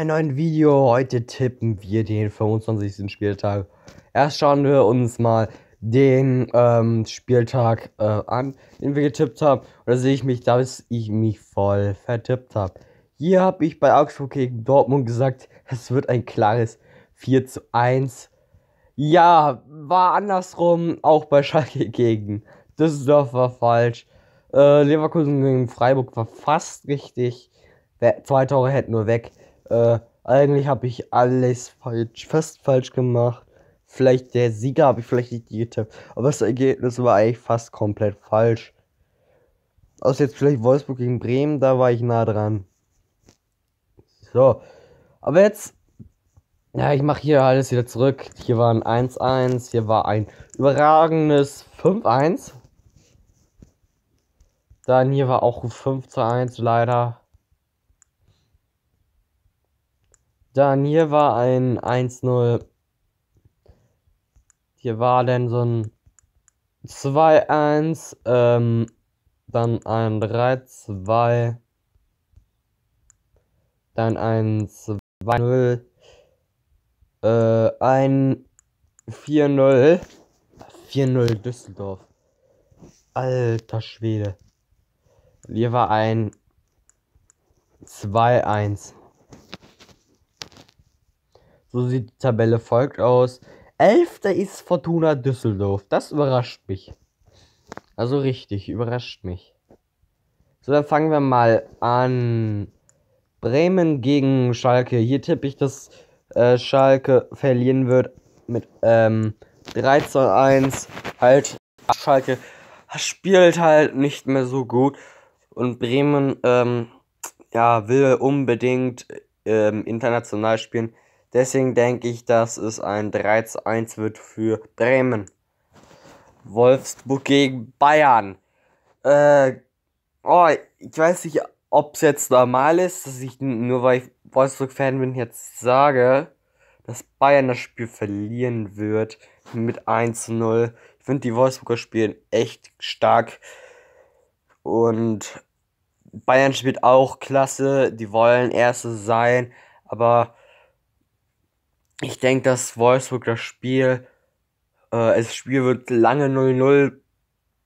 einem neuen Video. Heute tippen wir den 25. Spieltag. Erst schauen wir uns mal den ähm, Spieltag äh, an, den wir getippt haben. Und da sehe ich mich, dass ich mich voll vertippt habe. Hier habe ich bei Augsburg gegen Dortmund gesagt, es wird ein klares 4 zu 1. Ja, war andersrum auch bei Schalke gegen Düsseldorf war falsch. Äh, Leverkusen gegen Freiburg war fast richtig. Zwei Tore hätten nur weg. Äh, eigentlich habe ich alles falsch, fast falsch gemacht. Vielleicht der Sieger habe ich vielleicht nicht getippt. Aber das Ergebnis war eigentlich fast komplett falsch. Außer jetzt vielleicht Wolfsburg gegen Bremen, da war ich nah dran. So. Aber jetzt. Ja, ich mache hier alles wieder zurück. Hier war ein 1-1, hier war ein überragendes 5-1. Dann hier war auch 5 1 leider. Dann hier war ein 1-0. Hier war dann so ein 2-1. Ähm, dann ein 3-2. Dann ein 2-0. Äh, ein 4-0. 4-0 Düsseldorf. Alter Schwede. hier war ein 2-1. So sieht die Tabelle folgt aus. Elfter ist Fortuna Düsseldorf. Das überrascht mich. Also richtig, überrascht mich. So, dann fangen wir mal an. Bremen gegen Schalke. Hier tippe ich, dass äh, Schalke verlieren wird mit ähm, 3 zu 1. Halt, Schalke spielt halt nicht mehr so gut. Und Bremen ähm, ja, will unbedingt ähm, international spielen. Deswegen denke ich, dass es ein 3 zu 1 wird für Bremen. Wolfsburg gegen Bayern. Äh, oh, ich weiß nicht, ob es jetzt normal ist, dass ich nur weil ich Wolfsburg-Fan bin, jetzt sage, dass Bayern das Spiel verlieren wird mit 1 zu 0. Ich finde, die Wolfsburger spielen echt stark. Und Bayern spielt auch klasse. Die wollen Erste sein. Aber ich denke, dass Wolfsburg das Spiel, äh, das Spiel wird lange 0-0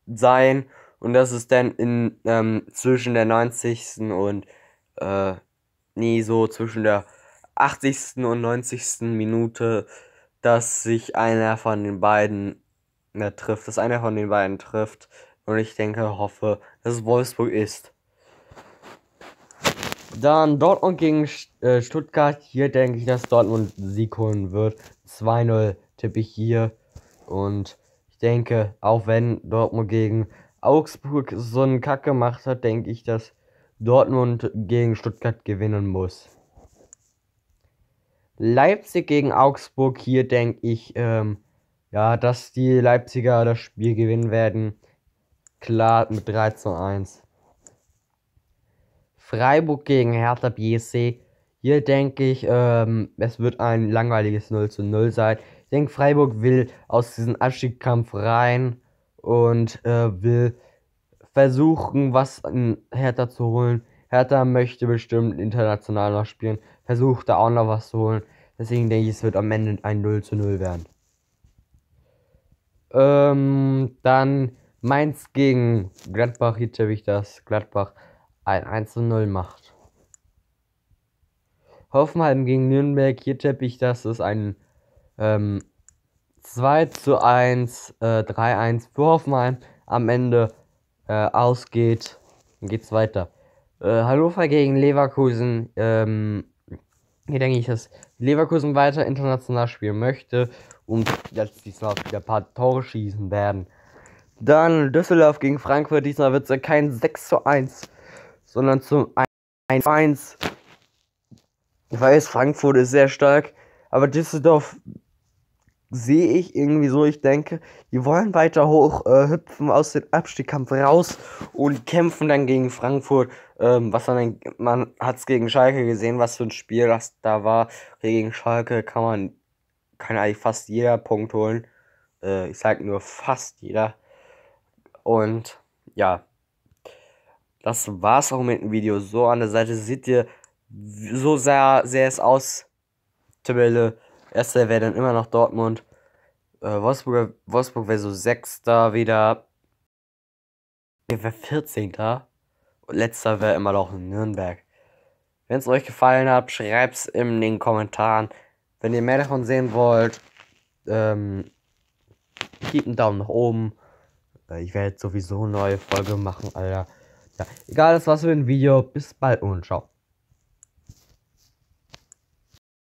sein und das ist dann in, ähm, zwischen der 90. und, äh, nie so zwischen der 80. und 90. Minute, dass sich einer von den beiden ne, trifft, dass einer von den beiden trifft und ich denke, hoffe, dass es Wolfsburg ist. Dann Dortmund gegen äh, Stuttgart. Hier denke ich, dass Dortmund Sieg holen wird. 2-0 tippe ich hier. Und ich denke, auch wenn Dortmund gegen Augsburg so einen Kack gemacht hat, denke ich, dass Dortmund gegen Stuttgart gewinnen muss. Leipzig gegen Augsburg. Hier denke ich, ähm, ja, dass die Leipziger das Spiel gewinnen werden. Klar mit 3 zu 1. Freiburg gegen Hertha BSC. Hier denke ich, ähm, es wird ein langweiliges 0 zu 0 sein. Ich denke, Freiburg will aus diesem Abstiegskampf rein und äh, will versuchen, was in Hertha zu holen. Hertha möchte bestimmt international noch spielen, versucht da auch noch was zu holen. Deswegen denke ich, es wird am Ende ein 0 zu 0 werden. Ähm, dann Mainz gegen Gladbach. Hier tippe ich das. Gladbach ein 1 zu 0 macht. Hoffenheim gegen Nürnberg, hier tippe ich, dass es ein ähm, 2 zu 1, äh, 3-1 für Hoffenheim am Ende äh, ausgeht. Dann geht es weiter. Äh, Hannover gegen Leverkusen. Ähm, hier denke ich, dass Leverkusen weiter international spielen möchte und jetzt diesmal wieder ein paar Tore schießen werden. Dann Düsseldorf gegen Frankfurt. Diesmal wird es kein 6 zu 1 sondern zum 1-1. Ich weiß, Frankfurt ist sehr stark, aber Düsseldorf sehe ich irgendwie so. Ich denke, die wollen weiter hoch äh, hüpfen aus dem Abstiegskampf raus und kämpfen dann gegen Frankfurt. Ähm, was man, man hat es gegen Schalke gesehen, was für ein Spiel das da war. Gegen Schalke kann man kann eigentlich fast jeder Punkt holen. Äh, ich sage nur fast jeder. Und ja, das war's auch mit dem Video. So an der Seite seht ihr, so sah, sehr es aus. Tabelle. Erster wäre dann immer noch Dortmund. Äh, Wolfsburg, Wolfsburg wäre so Sechster wieder. Wer wäre 14. Und letzter wäre immer noch Nürnberg. Wenn es euch gefallen hat, schreibt's in den Kommentaren. Wenn ihr mehr davon sehen wollt, ähm, gebt einen Daumen nach oben. Äh, ich werde sowieso neue Folge machen, Alter. Ja, egal, das war's für ein Video. Bis bald und ciao.